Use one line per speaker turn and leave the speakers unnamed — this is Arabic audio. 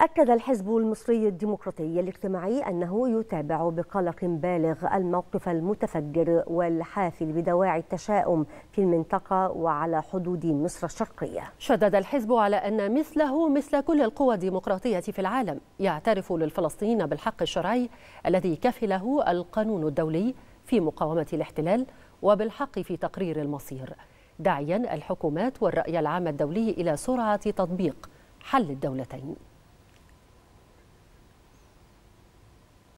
أكد الحزب المصري الديمقراطي الاجتماعي أنه يتابع بقلق بالغ الموقف المتفجر والحافل بدواعي التشاؤم في المنطقة
وعلى حدود مصر الشرقية شدد الحزب على أن مثله مثل كل القوى الديمقراطية في العالم يعترف للفلسطينيين بالحق الشرعي الذي كفله القانون الدولي في مقاومة الاحتلال وبالحق في تقرير المصير داعيا الحكومات والرأي العام الدولي إلى سرعة تطبيق حل الدولتين